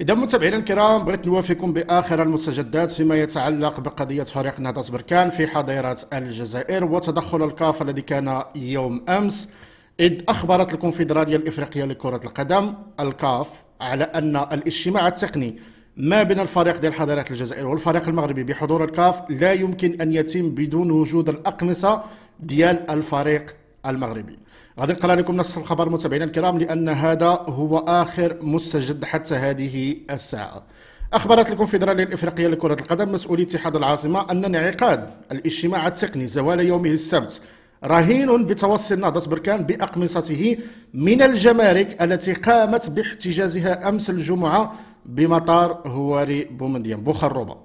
إذا متابعينا الكرام بغيت نوافيكم بآخر المستجدات فيما يتعلق بقضية فريق نهضة بركان في حضيرة الجزائر وتدخل الكاف الذي كان يوم أمس إذ أخبرت الكونفدرالية الإفريقية لكرة القدم الكاف على أن الاجتماع التقني ما بين الفريق ديال حضيرة الجزائر والفريق المغربي بحضور الكاف لا يمكن أن يتم بدون وجود الأقمصة ديال الفريق المغربي غادي نقرا لكم نص الخبر متابعينا الكرام لان هذا هو اخر مستجد حتى هذه الساعه أخبرت الكونفدرالية الإفريقية لكرة القدم مسؤولي اتحاد العاصمة أن انعقاد الاجتماع التقني زوال يومه السبت رهين بتوصي نهضة بركان بأقمصته من الجمارك التي قامت باحتجازها أمس الجمعة بمطار هواري بومنديان بوخروبا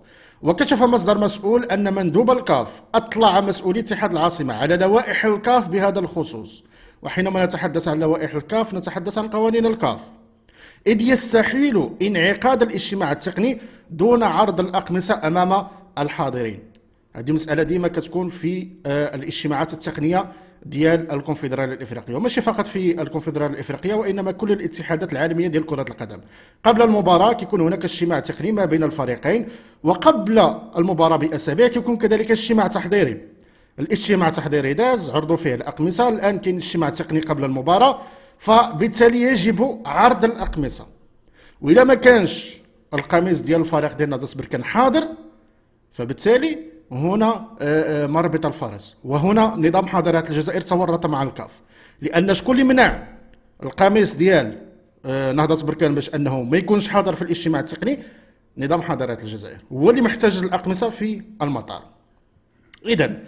وكشف مصدر مسؤول أن مندوب الكاف أطلع مسؤولي اتحاد العاصمة على لوائح الكاف بهذا الخصوص وحينما نتحدث عن لوائح الكاف نتحدث عن قوانين الكاف إذ يستحيل انعقاد الاجتماع التقني دون عرض الأقمصة أمام الحاضرين هذه مسألة ديما كتكون في آه، الاجتماعات التقنية ديال الكونفدراليه الافريقيه وماشي فقط في الكونفدراليه الافريقيه وانما كل الاتحادات العالميه ديال كره القدم قبل المباراه كيكون هناك اجتماع تقني ما بين الفريقين وقبل المباراه باسابيع كيكون كذلك اجتماع تحضيري الاجتماع التحضيري داز عرضوا فيه الاقمصه الان كاين اجتماع تقني قبل المباراه فبالتالي يجب عرض الاقمصه والا ما كانش القميص ديال الفريق ديالنا داس بركان حاضر فبالتالي هنا آه، آه، مربط الفرس وهنا نظام حضارات الجزائر تورط مع الكاف لان شكون اللي منع القميص ديال نهضه آه، بركان باش انه ما يكونش حاضر في الاجتماع التقني نظام حضارات الجزائر هو اللي محتاج الاقمصه في المطار اذا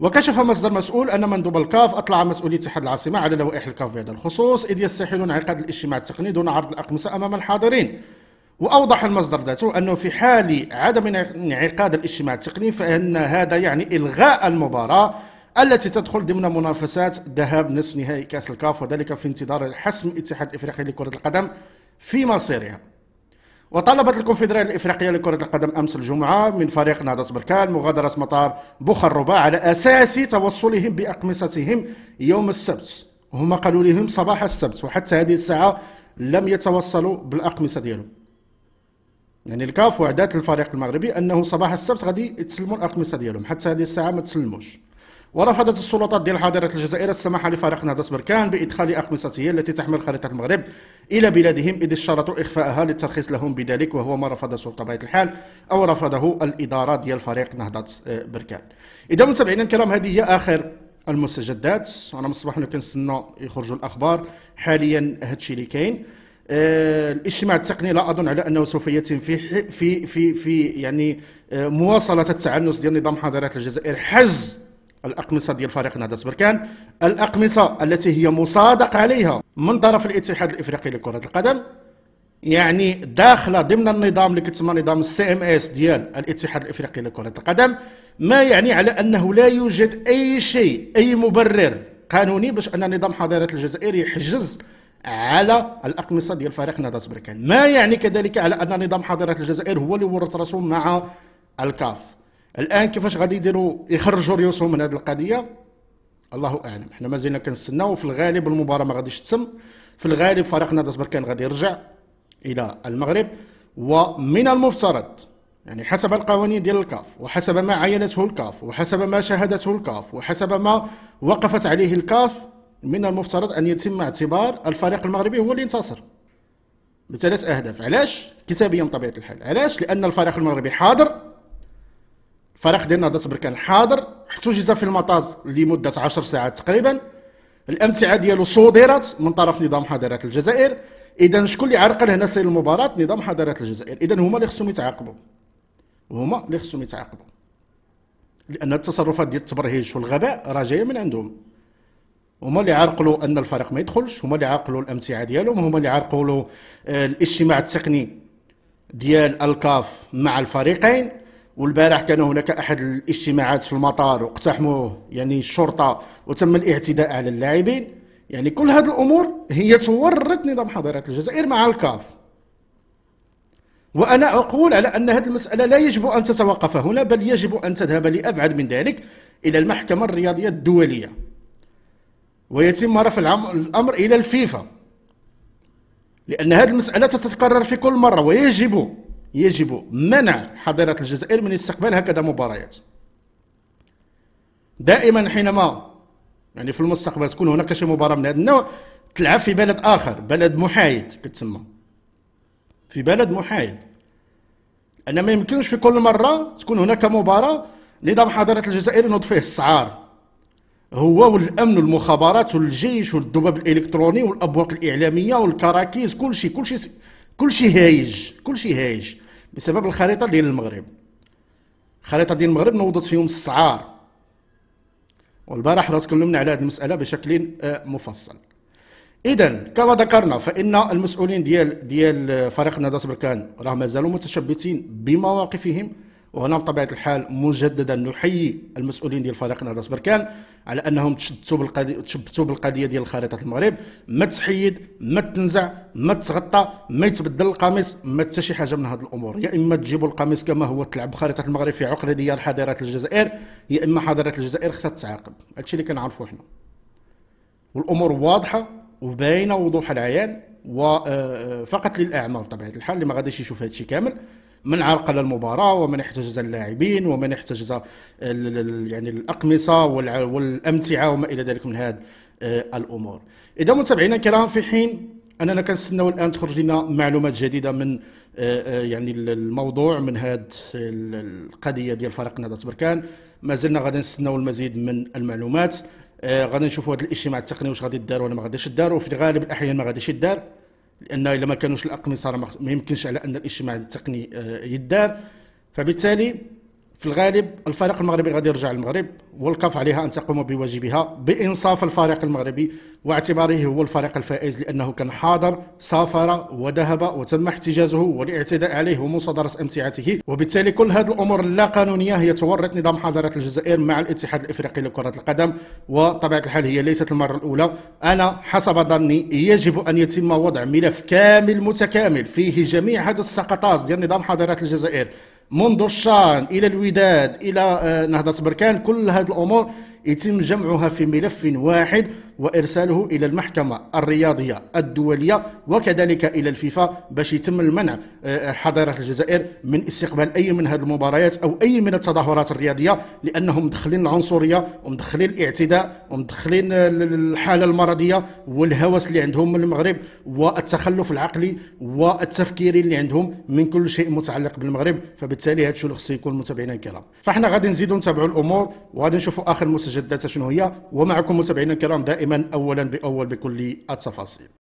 وكشف مصدر مسؤول أن مندوب الكاف أطلع مسؤولي اتحاد العاصمة على لوائح الكاف بهذا الخصوص إذ يستحيل انعقاد الاجتماع التقني دون عرض الأقمصة أمام الحاضرين وأوضح المصدر ذاته أنه في حال عدم انعقاد الاجتماع التقني فإن هذا يعني إلغاء المباراة التي تدخل ضمن منافسات ذهاب نصف نهائي كأس الكاف وذلك في انتظار الحسم الاتحاد الإفريقي لكرة القدم في مصيرها وطلبت الكونفدرالية الإفريقية لكرة القدم أمس الجمعة من فريق نهضة بركان مغادرة مطار بوخربة على أساس توصلهم بأقمصتهم يوم السبت هما قالوا لهم صباح السبت وحتى هذه الساعة لم يتوصلوا بالأقمصة ديالهم يعني الكاف وعدات الفريق المغربي أنه صباح السبت غادي يتسلموا الأقمصة ديالهم حتى هذه الساعة ما تسلموش ورفضت السلطات ديال حاضرة الجزائر السماح لفريق نهضة بركان بإدخال أقمصته التي تحمل خريطة المغرب إلى بلادهم إذ اشترطوا إخفاءها للترخيص لهم بذلك وهو ما رفضته بطبيعة الحال أو رفضه الإدارة ديال فريق نهضة آه، بركان إذا متابعينا الكرام هذه هي آخر المستجدات أنا من الصباح كنستنى يخرجوا الأخبار حاليا هادشي اللي كاين آه، الاجتماع التقني لا اظن على انه سوف يتم في في في في يعني آه، مواصله التعنس ديال نظام حضارات الجزائر حز الأقمصة ديال فريق نهضة بركان الأقمصة التي هي مصادق عليها من طرف الاتحاد الإفريقي لكرة القدم يعني داخله ضمن النظام اللي كتسمى نظام السي ام اس ديال الاتحاد الافريقي لكره القدم ما يعني على انه لا يوجد اي شيء اي مبرر قانوني باش ان نظام حضاره الجزائر يحجز على الاقمصه ديال فريق نهضه بركان ما يعني كذلك على ان نظام حضاره الجزائر هو اللي ورط راسه مع الكاف الان كيفاش غادي يديروا يخرجوا ريوسهم من هذه القضيه الله اعلم حنا مازلنا كنستناو في الغالب المباراه ما غاديش تتم في الغالب فريق نادي بركان غادي يرجع الى المغرب ومن المفترض يعني حسب القوانين ديال الكاف وحسب ما عينته الكاف وحسب ما شهدته الكاف وحسب ما وقفت عليه الكاف من المفترض ان يتم اعتبار الفريق المغربي هو اللي انتصر بثلاث اهداف علاش كتابيا بطبيعه الحال علاش لان الفريق المغربي حاضر الفريق ديالنا هضره بركان حاضر احتجز في المطاز لمده 10 ساعات تقريبا الامتعه ديالو صدرت من طرف نظام حضارات الجزائر اذا شكون اللي عرقل هنا سير المباراه نظام حضارات الجزائر اذا هما اللي خصهم يتعاقبوا هما اللي خصهم يتعاقبوا لان التصرفات ديال التبرهيج والغباء راه جايه من عندهم هما اللي عرقلوا ان الفريق ما يدخلش هما اللي عرقلوا الامتعه ديالهم هما اللي عرقلوا آه، الاجتماع التقني ديال الكاف مع الفريقين والبارح كان هناك احد الاجتماعات في المطار واقتحموه يعني الشرطه وتم الاعتداء على اللاعبين يعني كل هذه الامور هي تورط نظام حضاره الجزائر مع الكاف وانا اقول على ان هذه المساله لا يجب ان تتوقف هنا بل يجب ان تذهب لابعد من ذلك الى المحكمه الرياضيه الدوليه ويتم رفع الامر الى الفيفا لان هذه المساله تتكرر في كل مره ويجب يجب منع حضيرة الجزائر من استقبال هكذا مباريات دائما حينما يعني في المستقبل تكون هناك شي مباراة من هذا النوع تلعب في بلد آخر بلد محايد كتسمى في بلد محايد أنا ما يمكنش في كل مرة تكون هناك مباراة نظام حضارة الجزائر ينوض فيه السعار هو والامن والمخابرات والجيش والدباب الالكتروني والابواق الاعلاميه والكراكيز كل شيء كل شيء كل شيء هايج كل شيء هايج بسبب الخريطه ديال المغرب الخريطه ديال المغرب نوضت فيهم السعار والبارح راه تكلمنا على هذه المساله بشكل آه، مفصل اذا كما ذكرنا فان المسؤولين ديال ديال آه، فريق نادى بركان راه مازالوا متشبثين بمواقفهم وهنا بطبيعه الحال مجددا نحيي المسؤولين ديال فريق نهضه بركان على انهم تشبثوا بالقضيه تشبثوا بالقضيه ديال خريطه المغرب ما تحيد ما تنزع ما تغطى ما يتبدل القميص ما حتى شي حاجه من هذه الامور يا اما تجيبوا القميص كما هو تلعب بخريطه المغرب في عقر ديال حاضره الجزائر يا اما حاضره الجزائر خصها تتعاقب هادشي اللي كنعرفوا حنا والامور واضحه وباينه وضوح العيان وفقط آه، آه، للاعمى بطبيعه الحال اللي ما غاديش يشوف هادشي كامل من عرقل المباراه ومن احتجز اللاعبين ومن احتجز يعني الاقمصه والامتعه وما الى ذلك من هذه آه، الامور اذا متابعينا الكرام في حين اننا كنستناو الان تخرج لنا معلومات جديده من آه، آه، يعني الموضوع من هذه القضيه ديال فريق نهضه بركان ما زلنا غادي نستناو المزيد من المعلومات غادي نشوفوا هذا الاجتماع التقني واش غادي دار ولا ما غاديش دار وفي غالب الاحيان ما غاديش دار لان الا ما كانوش الاقمصه ما يمكنش على ان الاجتماع التقني آه، يدار فبالتالي في الغالب الفريق المغربي غادي يرجع للمغرب والكاف عليها ان تقوم بواجبها بانصاف الفريق المغربي واعتباره هو الفريق الفائز لانه كان حاضر سافر وذهب وتم احتجازه والاعتداء عليه ومصادره امتعته وبالتالي كل هذه الامور اللا قانونيه هي تورط نظام حضاره الجزائر مع الاتحاد الافريقي لكره القدم وطبيعه الحال هي ليست المره الاولى انا حسب ظني يجب ان يتم وضع ملف كامل متكامل فيه جميع هذه السقطات ديال نظام حضاره الجزائر منذ الشان الى الوداد الى آه، نهضه بركان كل هذه الامور يتم جمعها في ملف واحد وارساله الى المحكمه الرياضيه الدوليه وكذلك الى الفيفا باش يتم المنع آه، حضاره الجزائر من استقبال اي من هذه المباريات او اي من التظاهرات الرياضيه لانهم مدخلين العنصريه ومدخلين الاعتداء ومدخلين الحاله المرضيه والهوس اللي عندهم من المغرب والتخلف العقلي والتفكيري اللي عندهم من كل شيء متعلق بالمغرب فبالتالي هذا الشيء اللي خصو يكون متابعينا الكرام فاحنا غادي نزيدوا نتابعوا الامور وغادي نشوفوا اخر المستجدات شنو هي ومعكم متابعينا الكرام دائما دائما اولا باول بكل التفاصيل